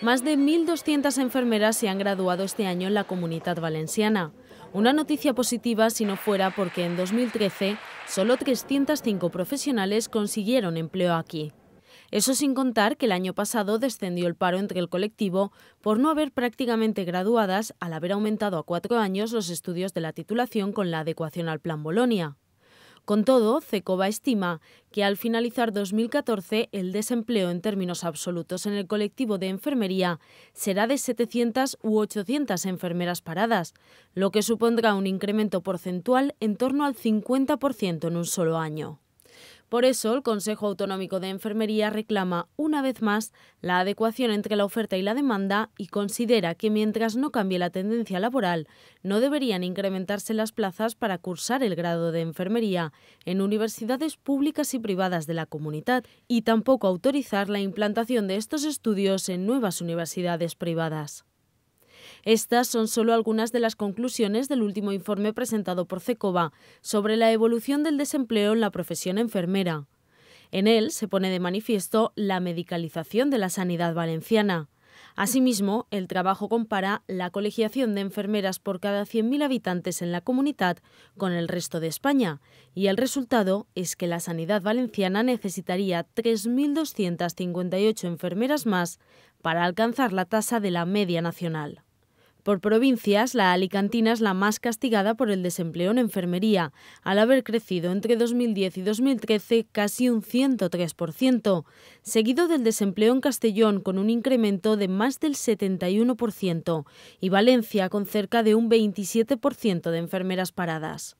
Más de 1.200 enfermeras se han graduado este año en la comunidad valenciana. Una noticia positiva si no fuera porque en 2013 solo 305 profesionales consiguieron empleo aquí. Eso sin contar que el año pasado descendió el paro entre el colectivo por no haber prácticamente graduadas al haber aumentado a cuatro años los estudios de la titulación con la adecuación al Plan Bolonia. Con todo, CECOBA estima que al finalizar 2014 el desempleo en términos absolutos en el colectivo de enfermería será de 700 u 800 enfermeras paradas, lo que supondrá un incremento porcentual en torno al 50% en un solo año. Por eso, el Consejo Autonómico de Enfermería reclama una vez más la adecuación entre la oferta y la demanda y considera que mientras no cambie la tendencia laboral, no deberían incrementarse las plazas para cursar el grado de enfermería en universidades públicas y privadas de la comunidad y tampoco autorizar la implantación de estos estudios en nuevas universidades privadas. Estas son solo algunas de las conclusiones del último informe presentado por Cecova sobre la evolución del desempleo en la profesión enfermera. En él se pone de manifiesto la medicalización de la sanidad valenciana. Asimismo, el trabajo compara la colegiación de enfermeras por cada 100.000 habitantes en la comunidad con el resto de España, y el resultado es que la sanidad valenciana necesitaría 3.258 enfermeras más para alcanzar la tasa de la media nacional. Por provincias, la alicantina es la más castigada por el desempleo en enfermería, al haber crecido entre 2010 y 2013 casi un 103%, seguido del desempleo en Castellón con un incremento de más del 71% y Valencia con cerca de un 27% de enfermeras paradas.